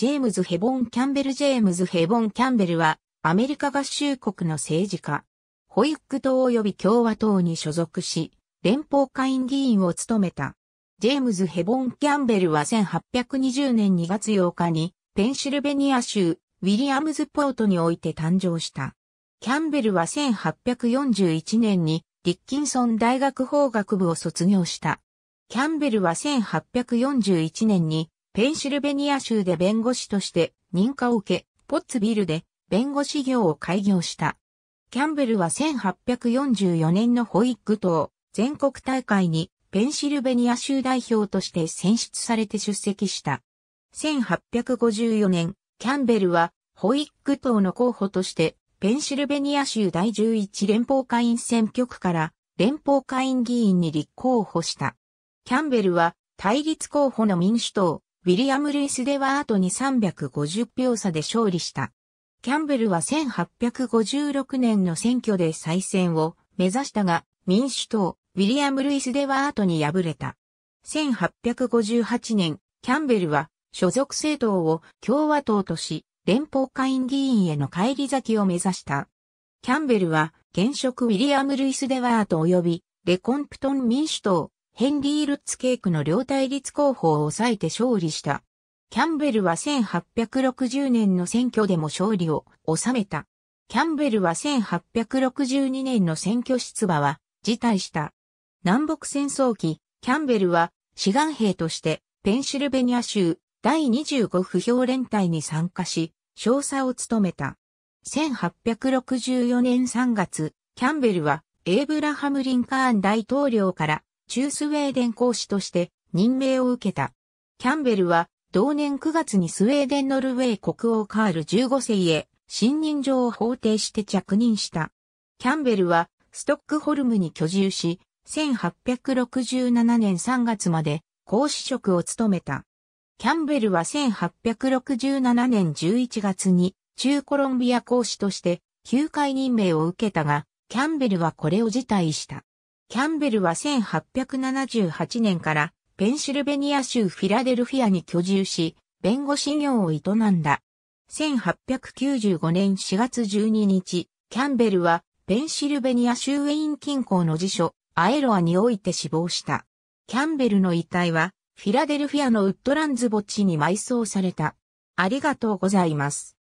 ジェームズ・ヘボン・キャンベル・ジェームズ・ヘボン・キャンベルは、アメリカ合衆国の政治家、ホイック党及び共和党に所属し、連邦会員議員を務めた。ジェームズ・ヘボン・キャンベルは1820年2月8日に、ペンシルベニア州、ウィリアムズポートにおいて誕生した。キャンベルは1841年に、リッキンソン大学法学部を卒業した。キャンベルは1841年にペンシルベニア州で弁護士として認可を受け、ポッツビルで弁護士業を開業した。キャンベルは1844年のホイッグ島全国大会にペンシルベニア州代表として選出されて出席した。1854年、キャンベルはホイッグ島の候補としてペンシルベニア州第11連邦会員選挙区から連邦会員議員に立候補した。キャンベルは対立候補の民主党、ウィリアム・ルイス・デワートに350票差で勝利した。キャンベルは1856年の選挙で再選を目指したが、民主党、ウィリアム・ルイス・デワートに敗れた。1858年、キャンベルは所属政党を共和党とし、連邦会員議員への帰り咲きを目指した。キャンベルは現職ウィリアム・ルイス・デワート及びレコンプトン民主党、ヘンリー・ルッツケークの両対立候補を抑えて勝利した。キャンベルは1860年の選挙でも勝利を収めた。キャンベルは1862年の選挙出馬は辞退した。南北戦争期、キャンベルは志願兵としてペンシルベニア州第25不評連隊に参加し、少佐を務めた。1864年3月、キャンベルはエイブラハム・リンカーン大統領から中スウェーデン公使として任命を受けた。キャンベルは同年9月にスウェーデンノルウェー国王カール15世へ信任状を法定して着任した。キャンベルはストックホルムに居住し、1867年3月まで公使職を務めた。キャンベルは1867年11月に中コロンビア公使として9回任命を受けたが、キャンベルはこれを辞退した。キャンベルは1878年からペンシルベニア州フィラデルフィアに居住し、弁護士業を営んだ。1895年4月12日、キャンベルはペンシルベニア州ウェイン近郊の辞書、アエロアにおいて死亡した。キャンベルの遺体はフィラデルフィアのウッドランズ墓地に埋葬された。ありがとうございます。